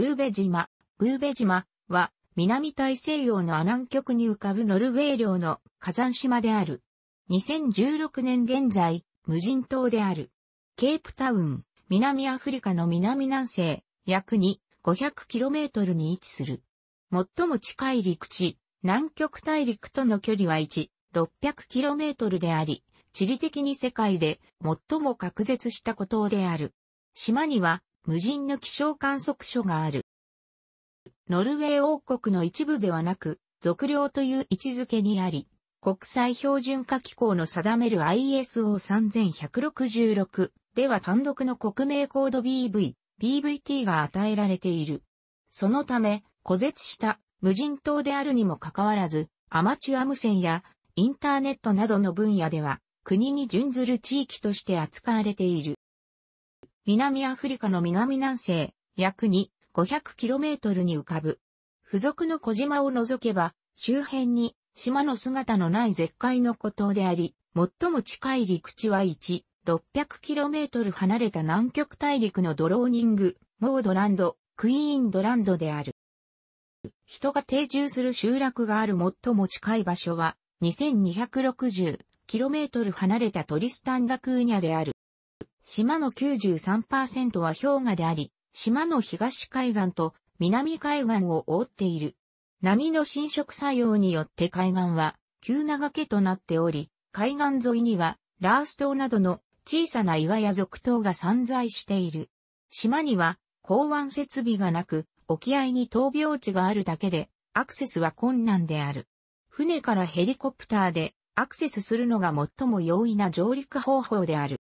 ウーベ島、ウーベ島は南大西洋の南極に浮かぶノルウェー領の火山島である。2016年現在、無人島である。ケープタウン、南アフリカの南南西、約に 500km に位置する。最も近い陸地、南極大陸との距離は1、600km であり、地理的に世界で最も隔絶した孤島である。島には無人の気象観測所がある。ノルウェー王国の一部ではなく、俗領という位置づけにあり、国際標準化機構の定める ISO3166 では単独の国名コード BV、BVT が与えられている。そのため、孤絶した無人島であるにもかかわらず、アマチュア無線やインターネットなどの分野では国に準ずる地域として扱われている。南アフリカの南南西、約2、500km に浮かぶ。付属の小島を除けば、周辺に島の姿のない絶海の孤島であり、最も近い陸地は1、600km 離れた南極大陸のドローニング、モードランド、クイーンドランドである。人が定住する集落がある最も近い場所は、2260km 離れたトリスタンダクーニャである。島の93%は氷河であり、島の東海岸と南海岸を覆っている。波の侵食作用によって海岸は急な崖となっており、海岸沿いにはラース島などの小さな岩や続島が散在している。島には港湾設備がなく、沖合に闘病地があるだけで、アクセスは困難である。船からヘリコプターでアクセスするのが最も容易な上陸方法である。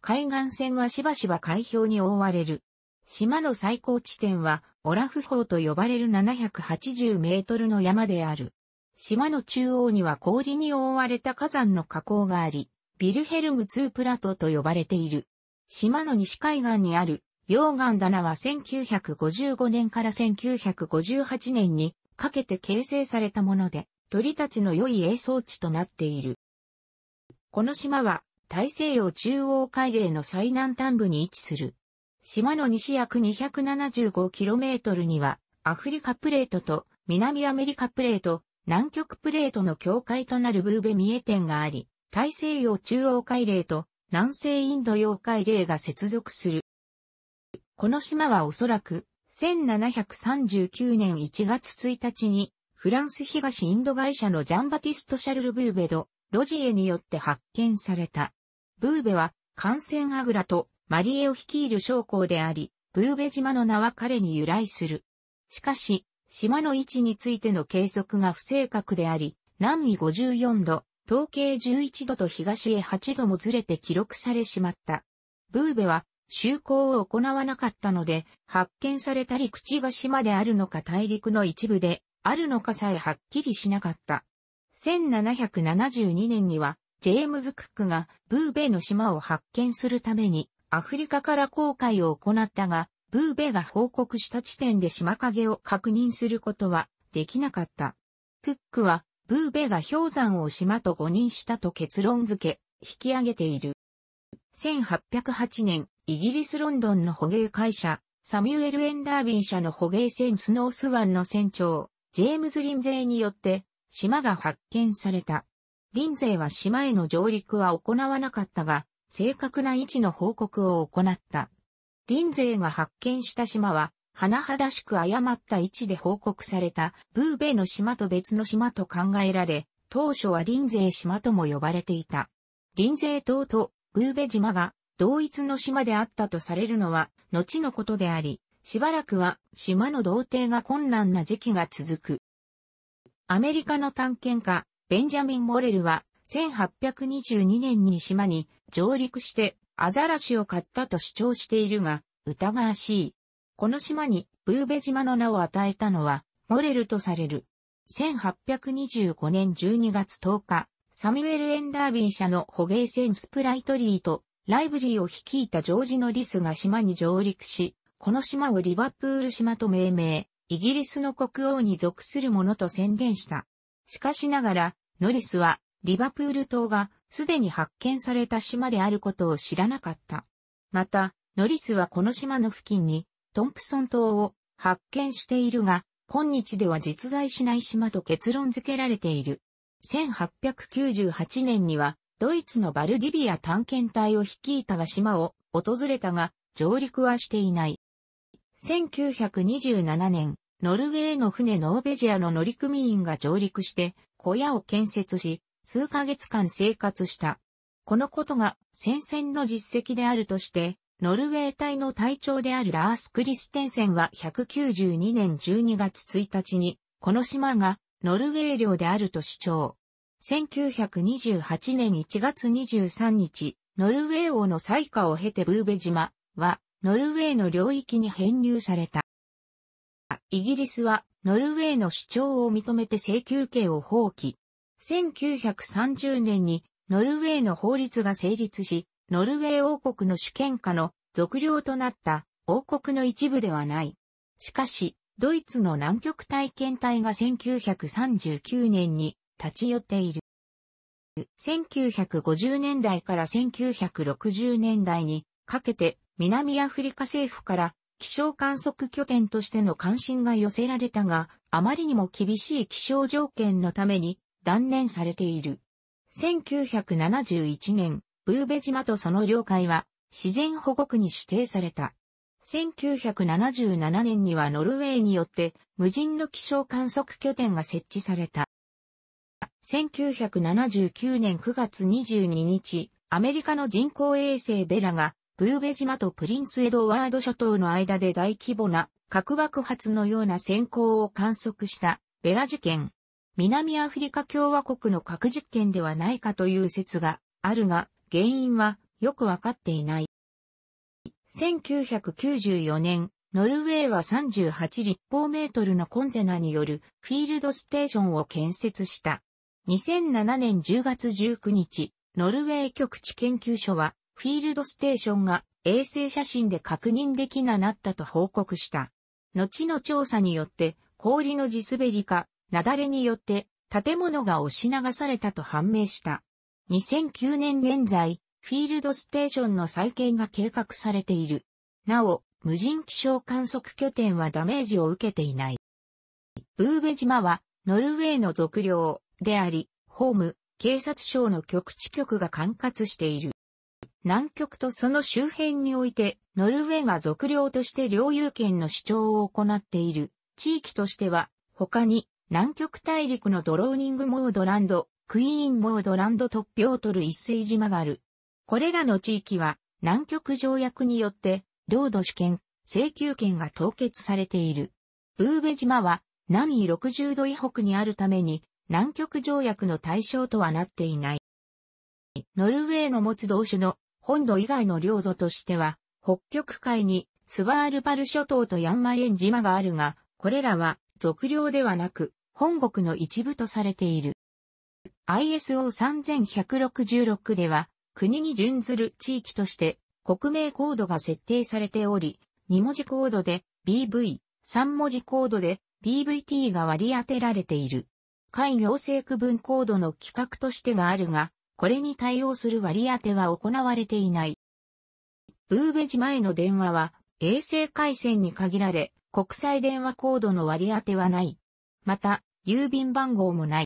海岸線はしばしば海氷に覆われる。島の最高地点はオラフ峰と呼ばれる780メートルの山である。島の中央には氷に覆われた火山の火口があり、ビルヘルム2プラトと呼ばれている。島の西海岸にある溶岩棚は1955年から1958年にかけて形成されたもので、鳥たちの良い栄巣地となっている。この島は大西洋中央海嶺の最南端部に位置する。島の西約 275km には、アフリカプレートと南アメリカプレート、南極プレートの境界となるブーベミエ店があり、大西洋中央海嶺と南西インド洋海嶺が接続する。この島はおそらく、1739年1月1日に、フランス東インド会社のジャンバティスト・シャルル・ブーベド、ロジエによって発見された。ブーベは、感染アグラとマリエを率いる将校であり、ブーベ島の名は彼に由来する。しかし、島の位置についての計測が不正確であり、南緯54度、東経11度と東へ8度もずれて記録されしまった。ブーベは、就航を行わなかったので、発見された陸地が島であるのか大陸の一部で、あるのかさえはっきりしなかった。1772年には、ジェームズ・クックがブーベの島を発見するためにアフリカから航海を行ったが、ブーベが報告した地点で島影を確認することはできなかった。クックは、ブーベが氷山を島と誤認したと結論付け、引き上げている。1808年、イギリス・ロンドンの捕鯨会社、サミュエル・エンダービン社の捕鯨船スノースワンの船長、ジェームズ・リンゼーによって、島が発見された。リンゼは島への上陸は行わなかったが、正確な位置の報告を行った。リンゼが発見した島は、甚だしく誤った位置で報告された、ブーベの島と別の島と考えられ、当初はリンゼー島とも呼ばれていた。リンゼー島とブーベ島が同一の島であったとされるのは、後のことであり、しばらくは島の同定が困難な時期が続く。アメリカの探検家、ベンジャミン・モレルは、1822年に島に上陸してアザラシを買ったと主張しているが、疑わしい。この島にブーベ島の名を与えたのは、モレルとされる。1825年12月10日、サミュエル・エンダービー社の捕鯨船スプライトリーとライブリーを率いたジョージのリスが島に上陸し、この島をリバプール島と命名、イギリスの国王に属するものと宣言した。しかしながら、ノリスは、リバプール島が、すでに発見された島であることを知らなかった。また、ノリスはこの島の付近に、トンプソン島を発見しているが、今日では実在しない島と結論付けられている。1898年には、ドイツのバルディビア探検隊を率いたが島を訪れたが、上陸はしていない。1927年、ノルウェーの船ノーベジアの乗組員が上陸して小屋を建設し、数ヶ月間生活した。このことが戦線の実績であるとして、ノルウェー隊の隊長であるラース・クリステンセンは192年12月1日に、この島がノルウェー領であると主張。1928年1月23日、ノルウェー王の採火を経てブーベ島は、ノルウェーの領域に編入された。イギリスはノルウェーの主張を認めて請求権を放棄。1930年にノルウェーの法律が成立し、ノルウェー王国の主権下の属領となった王国の一部ではない。しかし、ドイツの南極体験隊が1939年に立ち寄っている。1950年代から1960年代にかけて南アフリカ政府から気象観測拠点としての関心が寄せられたが、あまりにも厳しい気象条件のために断念されている。1971年、ブーベ島とその領海は自然保護区に指定された。1977年にはノルウェーによって無人の気象観測拠点が設置された。1979年9月22日、アメリカの人工衛星ベラがブーベ島とプリンスエドワード諸島の間で大規模な核爆発のような閃光を観測したベラ事件。南アフリカ共和国の核実験ではないかという説があるが、原因はよくわかっていない。1994年、ノルウェーは38立方メートルのコンテナによるフィールドステーションを建設した。2007年10月19日、ノルウェー局地研究所はフィールドステーションが衛星写真で確認できななったと報告した。後の調査によって氷の地滑りか、雪崩によって建物が押し流されたと判明した。2009年現在、フィールドステーションの再建が計画されている。なお、無人気象観測拠点はダメージを受けていない。ウーベ島は、ノルウェーの属領であり、ホーム、警察庁の局地局が管轄している。南極とその周辺において、ノルウェーが属領として領有権の主張を行っている地域としては、他に南極大陸のドローニングモードランド、クイーンモードランドとピョートル一世島がある。これらの地域は南極条約によって領土主権、請求権が凍結されている。ウーベ島は南緯60度以北にあるために南極条約の対象とはなっていない。ノルウェーの持つ同種の本土以外の領土としては、北極海にスワールパル諸島とヤンマエン島があるが、これらは属領ではなく、本国の一部とされている。ISO3166 では、国に準ずる地域として、国名コードが設定されており、2文字コードで BV、3文字コードで BVT が割り当てられている。海行政区分コードの規格としてがあるが、これに対応する割り当ては行われていない。ブーベ島への電話は、衛星回線に限られ、国際電話コードの割り当てはない。また、郵便番号もない。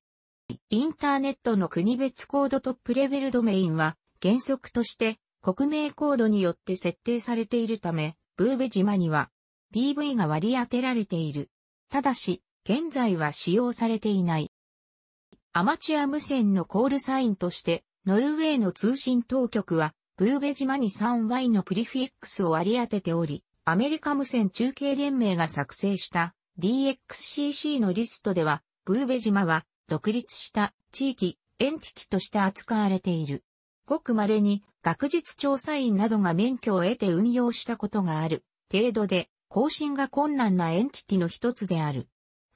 インターネットの国別コードトップレベルドメインは、原則として、国名コードによって設定されているため、ブーベ島には、BV が割り当てられている。ただし、現在は使用されていない。アマチュア無線のコールサインとして、ノルウェーの通信当局は、ブーベ島に 3Y のプリフィックスを割り当てており、アメリカ無線中継連盟が作成した DXCC のリストでは、ブーベ島は独立した地域、エンティティとして扱われている。ごく稀に学術調査員などが免許を得て運用したことがある程度で更新が困難なエンティティの一つである。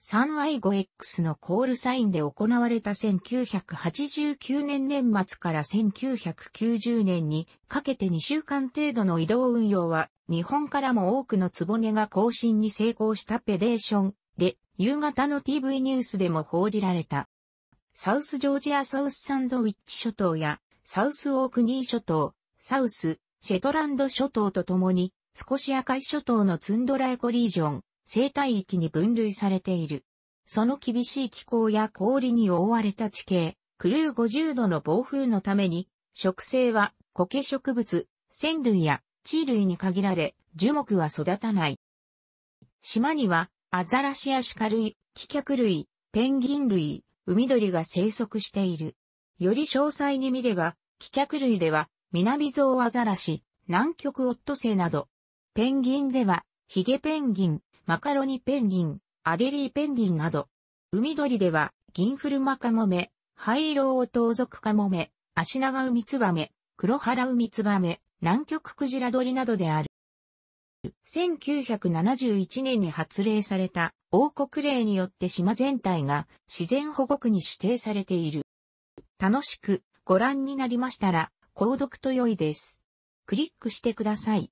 3Y5X のコールサインで行われた1989年年末から1990年にかけて2週間程度の移動運用は日本からも多くのツボネが更新に成功したペデーションで夕方の TV ニュースでも報じられた。サウスジョージアサウスサンドウィッチ諸島やサウスオークニー諸島、サウス、シェトランド諸島とともに、少し赤い諸島のツンドラエコリージョン、生態域に分類されている。その厳しい気候や氷に覆われた地形、クルー50度の暴風のために、植生は苔植物、鮮類や地類に限られ、樹木は育たない。島には、アザラシやシカ類、ャク類、ペンギン類、海鳥が生息している。より詳細に見れば、キキャク類では、南ゾウアザラシ、南極オットセイなど、ペンギンでは、ヒゲペンギン、マカロニペンギン、アデリーペンギンなど。海鳥では、銀フルマカモメ、灰色を盗賊カモメ、アシナガウミツバメ、クロハラウミツバメ、南極クジラ鳥などである。1971年に発令された王国令によって島全体が自然保護区に指定されている。楽しくご覧になりましたら、購読と良いです。クリックしてください。